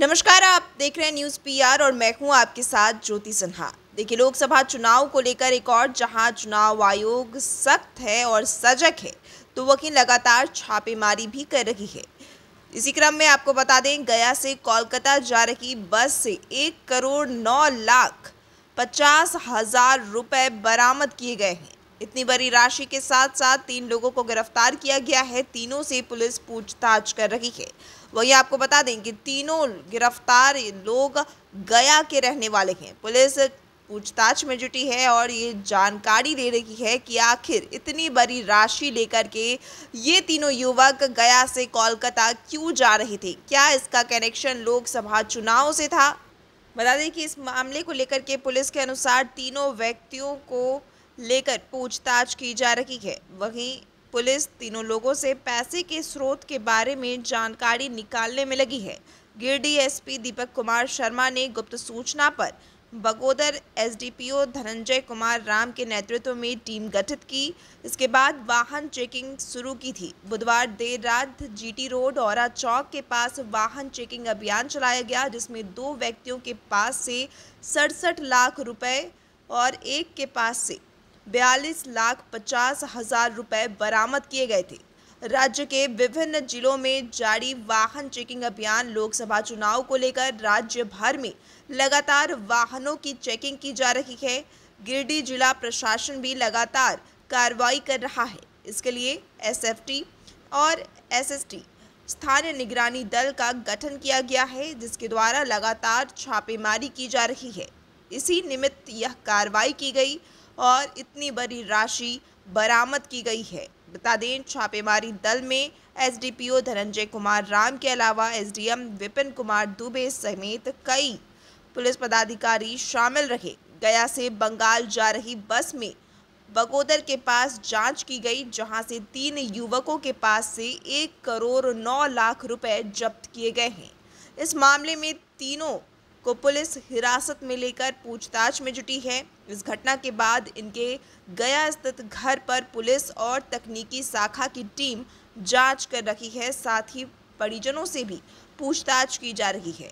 नमस्कार आप देख रहे हैं न्यूज़ पीआर और मैं हूं आपके साथ ज्योति सिन्हा देखिए लोकसभा चुनाव को लेकर एक और जहां चुनाव आयोग सख्त है और सजग है तो वकील लगातार छापेमारी भी कर रही है इसी क्रम में आपको बता दें गया से कोलकाता जा रही बस से एक करोड़ नौ लाख पचास हजार रुपये बरामद किए गए हैं इतनी बड़ी राशि के साथ साथ तीन लोगों को गिरफ्तार किया गया है तीनों से पुलिस पूछताछ कर रही है वहीं आपको बता दें कि तीनों गिरफ्तार लोग गया के रहने वाले हैं पुलिस पूछताछ में जुटी है और ये जानकारी दे रही है कि आखिर इतनी बड़ी राशि लेकर के ये तीनों युवक गया से कोलकाता क्यों जा रहे थे क्या इसका कनेक्शन लोकसभा चुनाव से था बता दें कि इस मामले को लेकर के पुलिस के अनुसार तीनों व्यक्तियों को लेकर पूछताछ की जा रही है वहीं पुलिस तीनों लोगों से पैसे के स्रोत के बारे में जानकारी निकालने में लगी है गिर एसपी दीपक कुमार शर्मा ने गुप्त सूचना पर बगोदर एसडीपीओ धनंजय कुमार राम के नेतृत्व में टीम गठित की इसके बाद वाहन चेकिंग शुरू की थी बुधवार देर रात जीटी रोड और चौक के पास वाहन चेकिंग अभियान चलाया गया जिसमें दो व्यक्तियों के पास से सड़सठ लाख रुपए और एक के पास से बयालीस लाख पचास हजार रुपये बरामद किए गए थे राज्य के विभिन्न जिलों में जारी वाहन चेकिंग अभियान लोकसभा चुनाव को लेकर राज्य भर में लगातार वाहनों की चेकिंग की जा रही है गिरडीह जिला प्रशासन भी लगातार कार्रवाई कर रहा है इसके लिए एसएफटी और एसएसटी स्थानीय निगरानी दल का गठन किया गया है जिसके द्वारा लगातार छापेमारी की जा रही है इसी निमित्त यह कार्रवाई की गई और इतनी बड़ी राशि बरामद की गई है बता दें छापेमारी दल में एसडीपीओ धनंजय कुमार राम के अलावा एसडीएम विपिन कुमार दुबे समेत कई पुलिस पदाधिकारी शामिल रहे गया से बंगाल जा रही बस में बगोदर के पास जांच की गई जहां से तीन युवकों के पास से एक करोड़ नौ लाख रुपए जब्त किए गए हैं इस मामले में तीनों को पुलिस हिरासत में लेकर पूछताछ में जुटी है इस घटना के बाद इनके गया स्थित घर पर पुलिस और तकनीकी शाखा की टीम जांच कर रही है साथ ही परिजनों से भी पूछताछ की जा रही है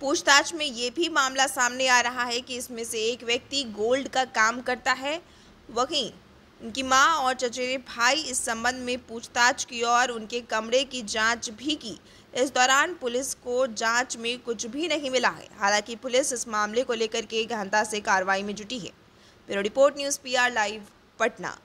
पूछताछ में ये भी मामला सामने आ रहा है कि इसमें से एक व्यक्ति गोल्ड का काम करता है वहीं उनकी मां और चचेरे भाई इस संबंध में पूछताछ की और उनके कमरे की जांच भी की इस दौरान पुलिस को जांच में कुछ भी नहीं मिला है हालांकि पुलिस इस मामले को लेकर के गहनता से कार्रवाई में जुटी है bureau report news PR live Patna